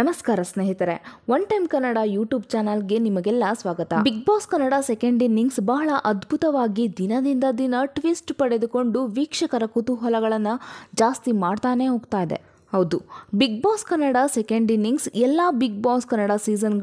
ನಮಸ್ಕಾರ ಸ್ನೇಹಿತರೆ one time Kannada YouTube ಚಾನಲ್ಗೆ ನಿಮಗೆಲ್ಲ ಸ್ವಾಗತ Bigg Boss Kannada second innings ಬಹಳ ಅದ್ಭುತವಾಗಿ ದಿನದಿಂದ ದಿನ ಟ್ವಿಸ್ಟ್ ಪಡೆದುಕೊಂಡು ವೀಕ್ಷಕರ ಕುತೂಹಲಗಳನ್ನು ಜಾಸ್ತಿ ಮಾಡ್ತಾನೆ ಹೋಗ್ತಾ ಇದೆ ಹೌದು Bigg Boss Kannada second innings ಎಲ್ಲ ಬಿಗ್ ಬಾಸ್ ಕನ್ನಡ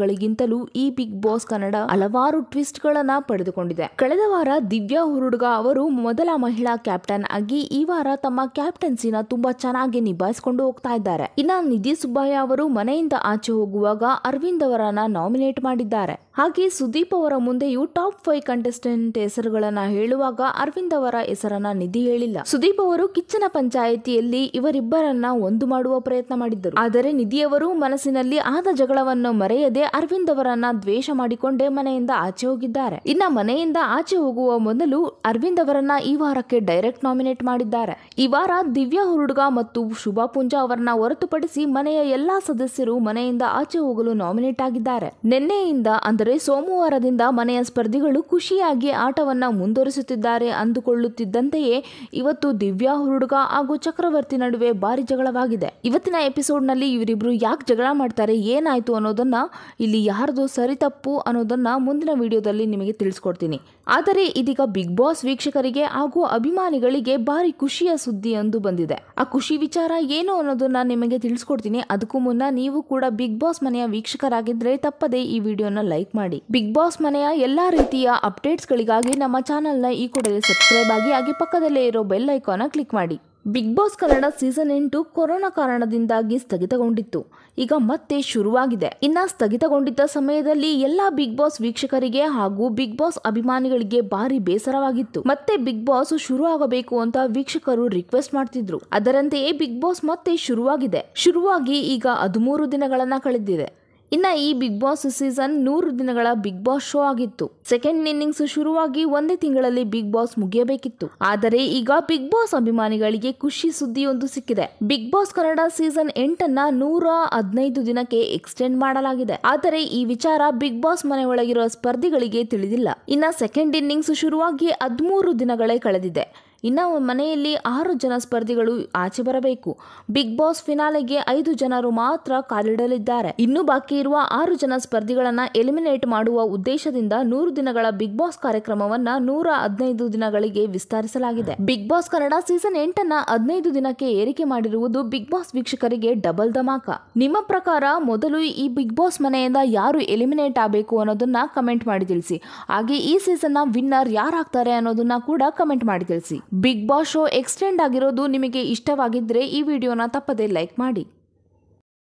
ಗಳಿಗಿಂತಲೂ ಈ ಬಿಗ್ ಬಾಸ್ ಕನ್ನಡ ಹಲವಾರು ಗಳನ್ನ ಪಡೆದುಕೊಂಡಿದೆ ಕಳೆದ ವಾರ ದಿವ್ಯಾ ಹುರುಡ್ಗ ಅವರು ಮೊದಲ ಮಹಿಳಾ ಕ್ಯಾಪ್ಟನ್ ಆಗಿ ಈ ವಾರ ತಮ್ಮ ಕ್ಯಾಪ್ಟನ್ಸಿನ ತುಂಬಾ ಚೆನ್ನಾಗಿ ನಿಭಾಯಿಸಿಕೊಂಡು ಹೋಗ್ತಾ ಇದ್ದಾರೆ ಇನ್ನ ನಿಧಿ ಸುಬ್ಬಯ್ಯ ಅವರು ಮನೆಯಿಂದ ಆಚೆ ಹೋಗುವಾಗ ಅರವಿಂದ್ ಅವರನ್ನ ನಾಮಿನೇಟ್ ಮಾಡಿದ್ದಾರೆ ಹಾಗೆ ಸುದೀಪ್ ಅವರ ಮುಂದೆಯೂ ಟಾಪ್ ಫೈವ್ ಕಂಟೆಸ್ಟೆಂಟ್ ಹೆಸರುಗಳನ್ನ ಹೇಳುವಾಗ ಅರವಿಂದ್ ಅವರ ಹೆಸರನ್ನ ನಿಧಿ ಹೇಳಿಲ್ಲ ಸುದೀಪ್ ಅವರು ಕಿಚ್ಚನ ಪಂಚಾಯಿತಿಯಲ್ಲಿ ಇವರಿಬ್ಬರನ್ನ ಒಂದು ಮಾಡುವ ಪ್ರಯತ್ನ ಮಾಡಿದ್ದರು ಆದರೆ ನಿಧಿಯವರು ಮನಸ್ಸಿನಲ್ಲಿ ಆದ ಜಗಳವನ್ನು ಮರೆಯದೆ ಅರವಿಂದ್ ಅವರನ್ನ ದ್ವೇಷ ಮಾಡಿಕೊಂಡೇ ಮನೆಯಿಂದ ಆಚೆ ಹೋಗಿದ್ದಾರೆ ಇನ್ನ ಮನೆಯಿಂದ ಆಚೆ ಹೋಗುವ ಮೊದಲು ಅರವಿಂದ್ ಅವರನ್ನ ಈ ವಾರಕ್ಕೆ ಡೈರೆಕ್ಟ್ ನಾಮಿನೇಟ್ ಮಾಡಿದ್ದಾರೆ ಈ ವಾರ ದಿವ್ಯಾ ಹುರುಡ್ಗ ಮತ್ತು ಶುಭಾ ಪೂಂಜಾ ಅವರನ್ನ ಹೊರತುಪಡಿಸಿ ಮನೆಯ ಎಲ್ಲಾ ಸದಸ್ಯರು ಮನೆಯಿಂದ ಆಚೆ ಹೋಗಲು ನಾಮಿನೇಟ್ ಆಗಿದ್ದಾರೆ ನಿನ್ನೆಯಿಂದ ಅಂದರೆ ಸೋಮವಾರದಿಂದ ಮನೆಯ ಸ್ಪರ್ಧಿಗಳು ಖುಷಿಯಾಗಿ ಆಟವನ್ನ ಮುಂದುವರಿಸುತ್ತಿದ್ದಾರೆ ಅಂದುಕೊಳ್ಳುತ್ತಿದ್ದಂತೆಯೇ ಇವತ್ತು ದಿವ್ಯಾ ಹುರುಡ್ಗ ಹಾಗೂ ಚಕ್ರವರ್ತಿ ನಡುವೆ ಭಾರಿ ಜಗಳವಾಗಿದೆ ಇವತ್ತಿನ ಎಪಿಸೋಡ್ನಲ್ಲಿ ಇವರಿಬ್ರು ಯಾಕೆ ಜಗಳ ಮಾಡ್ತಾರೆ ಏನಾಯಿತು ಅನ್ನೋದನ್ನು ಇಲ್ಲಿ ಯಾರ್ದು ಸರಿ ತಪ್ಪು ಅನ್ನೋದನ್ನು ಮುಂದಿನ ವಿಡಿಯೋದಲ್ಲಿ ನಿಮಗೆ ತಿಳಿಸ್ಕೊಡ್ತೀನಿ ಆದರೆ ಇದೀಗ ಬಿಗ್ ಬಾಸ್ ವೀಕ್ಷಕರಿಗೆ ಹಾಗೂ ಅಭಿಮಾನಿಗಳಿಗೆ ಭಾರಿ ಖುಷಿಯ ಸುದ್ದಿ ಎಂದು ಬಂದಿದೆ ಆ ಖುಷಿ ವಿಚಾರ ಏನು ಅನ್ನೋದನ್ನು ನಿಮಗೆ ತಿಳಿಸ್ಕೊಡ್ತೀನಿ ಅದಕ್ಕೂ ಮುನ್ನ ನೀವು ಕೂಡ ಬಿಗ್ ಬಾಸ್ ಮನೆಯ ವೀಕ್ಷಕರಾಗಿದ್ದರೆ ತಪ್ಪದೇ ಈ ವಿಡಿಯೋನ ಲೈಕ್ ಮಾಡಿ ಬಿಗ್ ಬಾಸ್ ಮನೆಯ ಎಲ್ಲ ರೀತಿಯ ಅಪ್ಡೇಟ್ಸ್ಗಳಿಗಾಗಿ ನಮ್ಮ ಚಾನಲ್ನ ಈ ಕೂಡಲೇ ಸಬ್ಸ್ಕ್ರೈಬ್ ಆಗಿ ಹಾಗೆ ಪಕ್ಕದಲ್ಲೇ ಇರೋ ಬೆಲ್ ಐಕಾನ ಕ್ಲಿಕ್ ಮಾಡಿ ಬಿಗ್ ಬಾಸ್ ಕನ್ನಡ ಸೀಸನ್ ಎಂಟು ಕೊರೋನಾ ಕಾರಣದಿಂದಾಗಿ ಸ್ಥಗಿತಗೊಂಡಿತ್ತು ಈಗ ಮತ್ತೆ ಶುರುವಾಗಿದೆ ಇನ್ನ ಸ್ಥಗಿತಗೊಂಡಿದ್ದ ಸಮಯದಲ್ಲಿ ಎಲ್ಲಾ ಬಿಗ್ ಬಾಸ್ ವೀಕ್ಷಕರಿಗೆ ಹಾಗೂ ಬಿಗ್ ಬಾಸ್ ಅಭಿಮಾನಿಗಳಿಗೆ ಭಾರಿ ಬೇಸರವಾಗಿತ್ತು ಮತ್ತೆ ಬಿಗ್ ಬಾಸ್ ಶುರು ಆಗಬೇಕು ಅಂತ ವೀಕ್ಷಕರು ರಿಕ್ವೆಸ್ಟ್ ಮಾಡ್ತಿದ್ರು ಅದರಂತೆಯೇ ಬಿಗ್ ಬಾಸ್ ಮತ್ತೆ ಶುರುವಾಗಿದೆ ಶುರುವಾಗಿ ಈಗ ಹದಿಮೂರು ದಿನಗಳನ್ನ ಕಳೆದಿದೆ ಇನ್ನ ಈ ಬಿಗ್ ಬಾಸ್ ಸೀಸನ್ ನೂರು ದಿನಗಳ ಬಿಗ್ ಬಾಸ್ ಶೋ ಆಗಿತ್ತು ಸೆಕೆಂಡ್ ಇನ್ನಿಂಗ್ಸ್ ಶುರುವಾಗಿ ಒಂದೇ ತಿಂಗಳಲ್ಲಿ ಬಿಗ್ ಬಾಸ್ ಮುಗಿಯಬೇಕಿತ್ತು ಆದರೆ ಈಗ ಬಿಗ್ ಬಾಸ್ ಅಭಿಮಾನಿಗಳಿಗೆ ಖುಷಿ ಸುದ್ದಿಯೊಂದು ಸಿಕ್ಕಿದೆ ಬಿಗ್ ಬಾಸ್ ಕನ್ನಡ ಸೀಸನ್ ಎಂಟನ್ನ ನೂರ ಹದಿನೈದು ದಿನಕ್ಕೆ ಎಕ್ಸ್ಟೆಂಡ್ ಮಾಡಲಾಗಿದೆ ಆದರೆ ಈ ವಿಚಾರ ಬಿಗ್ ಬಾಸ್ ಮನೆಯೊಳಗಿರುವ ಸ್ಪರ್ಧಿಗಳಿಗೆ ತಿಳಿದಿಲ್ಲ ಇನ್ನ ಸೆಕೆಂಡ್ ಇನ್ನಿಂಗ್ಸ್ ಶುರುವಾಗಿ ಹದಿಮೂರು ದಿನಗಳೇ ಕಳೆದಿದೆ ಇನ್ನು ಮನೆಯಲ್ಲಿ ಆರು ಜನ ಸ್ಪರ್ಧಿಗಳು ಆಚೆ ಬರಬೇಕು ಬಿಗ್ ಬಾಸ್ ಫಿನಾಲೆಗೆ ಐದು ಜನರು ಮಾತ್ರ ಕಾಲಿಡಲಿದ್ದಾರೆ ಇನ್ನು ಬಾಕಿ ಇರುವ ಆರು ಜನ ಸ್ಪರ್ಧಿಗಳನ್ನು ಎಲಿಮಿನೇಟ್ ಮಾಡುವ ಉದ್ದೇಶದಿಂದ ನೂರು ದಿನಗಳ ಬಿಗ್ ಬಾಸ್ ಕಾರ್ಯಕ್ರಮವನ್ನ ನೂರ ಹದಿನೈದು ದಿನಗಳಿಗೆ ವಿಸ್ತರಿಸಲಾಗಿದೆ ಬಿಗ್ ಬಾಸ್ ಕನ್ನಡ ಸೀಸನ್ ಎಂಟನ್ನ ಹದಿನೈದು ದಿನಕ್ಕೆ ಏರಿಕೆ ಮಾಡಿರುವುದು ಬಿಗ್ ಬಾಸ್ ವೀಕ್ಷಕರಿಗೆ ಡಬಲ್ ಧಮಾಕ ನಿಮ್ಮ ಪ್ರಕಾರ ಮೊದಲು ಈ ಬಿಗ್ ಬಾಸ್ ಮನೆಯಿಂದ ಯಾರು ಎಲಿಮಿನೇಟ್ ಆಗಬೇಕು ಅನ್ನೋದನ್ನ ಕಮೆಂಟ್ ಮಾಡಿ ತಿಳಿಸಿ ಹಾಗೆ ಈ ಸೀಸನ್ನ ವಿನ್ನರ್ ಯಾರಾಗ್ತಾರೆ ಅನ್ನೋದನ್ನ ಕೂಡ ಕಮೆಂಟ್ ಮಾಡಿ ತಿಳಿಸಿ ಬಿಗ್ ಬಾಸ್ ಶೋ ಎಕ್ಸ್ಟೆಂಡ್ ಆಗಿರೋದು ನಿಮಗೆ ಇಷ್ಟವಾಗಿದ್ದರೆ ಈ ವಿಡಿಯೋನ ತಪ್ಪದೇ ಲೈಕ್ ಮಾಡಿ